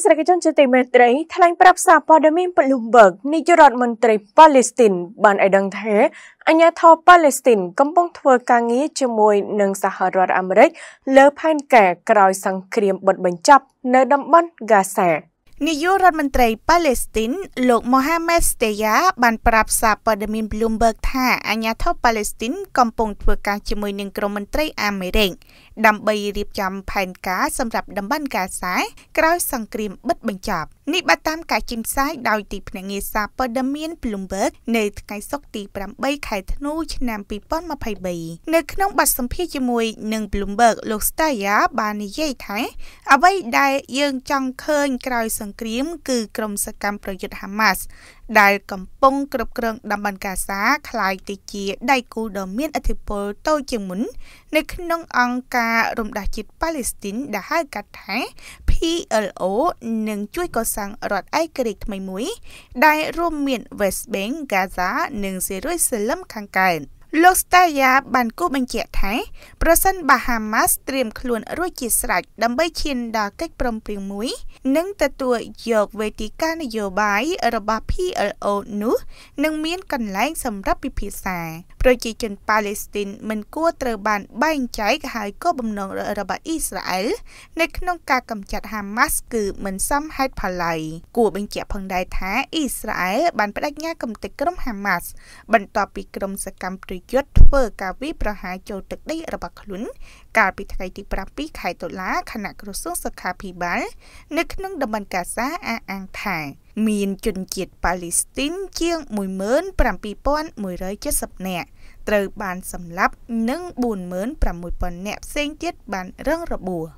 ស្សនិកជនជាទីមេត្រីថ្លែងប្រាប់សារព័ត៌មាន Bloomberg នាយករដ្ឋមន្ត្រីប៉ាឡេស្ទីនបានឲ្យដឹងថាអាញាធរប៉ាឡេស្ទីន កំពុងធ្វើការងារជាមួយនឹងសហរដ្ឋអាមេរិកលើផែនការក្រោយសង្គ្រាមបិទបញ្ចប់នៅតំបន់ហ្គាសានាយករដ្ឋមន្ត្រីប៉ាឡេស្ទីនលោកម៉ូហាម៉េតស្តេយ៉ាបានប្រាប់សារព័ត៌មាន Bloomberg ថាអាញាធិបប៉ាឡេស្ទីន កំពុងធ្វើការជាមួយនឹងក្រមមន្ត្រីអាមេរិកដើម្បីរៀបចំផែនការសម្រាប់តំបន់កាហ្សាក្រោយសង្គ្រាមបិទបញ្ចប់នេះបានតាម ការចេញផ្សាយដោយទីភ្នាក់ងារសារព័ត៌មាន Bloomberg នៅថ្ងៃសុក្រទី8ខែធ្នូឆ្នាំ2023នៅក្នុងបទសម្ភាសន៍ជាមួយនឹង Bloomberg លោកស្តេយ៉ាបាននិយាយថាអ្វីដែលយើងចង់ឃើញក្រោយសង្ង្គ្រាមគឺក្រុមសកម្មប្រយុទ្ធហាម៉ាស់ដែលកំពុងគ្រប់គ្រងតំបន់កាហ្សាคล้ายទៅជាដៃគូដ៏មានឥទ្ធិពលតូចជាងមុន នៅក្នុងអង្គការរំដោះជាតិប៉ាឡេស្ទីនដែលហៅកាត់ថា PLO នឹងជួយកសាងរដ្ឋឯករាជ្យថ្មីមួយ ដែលរួមមាន West Bank, Gaza និងសេរីសលឹមខាងកើត។លោក Staya បានគូបញ្ជាក់ថាប្រសិនបើ Hamas ត្រៀមខ្លួនរួចជាស្រេចដើម្បីឈានដល់កិច្ចព្រមព្រៀងមួយ និងទទួលយកវេទិកានយោបាយរបស់ PLO នោះនឹងមានកន្លែង សម្រាប់ពិភាក្សា ប្រជាជនប៉ាឡេស្ទីន មិនគួរត្រូវបានបែងចែកហើយក៏បំណងរបស់អ៊ីស្រាអែលនៅក្នុងការកម្ចាត់ Hamas គឺមិនសមហេតុផលឡើយគួរបញ្ជាក់ផងដែរថាអ៊ីស្រាអែលបានបដិញ្ញាកំទេចក្រុម Hamas បន្ទាប់ពីក្រុមសកម្មប្រយុទ្ធធ្វើការវាយប្រហារចូលទឹកដីរបស់ខ្លួនកាលពីថ្ងៃទី7ខែតុលាគណៈក្រសួងសុខាភិបាល នៅក្នុងតំបន់កាសាអាអាងថាមានជនជាតិប៉ាឡេស្ទីនជាង17170នាក់ត្រូវបានសម្លាប់និង46000នាក់ផ្សេងទៀតបានរងរបួស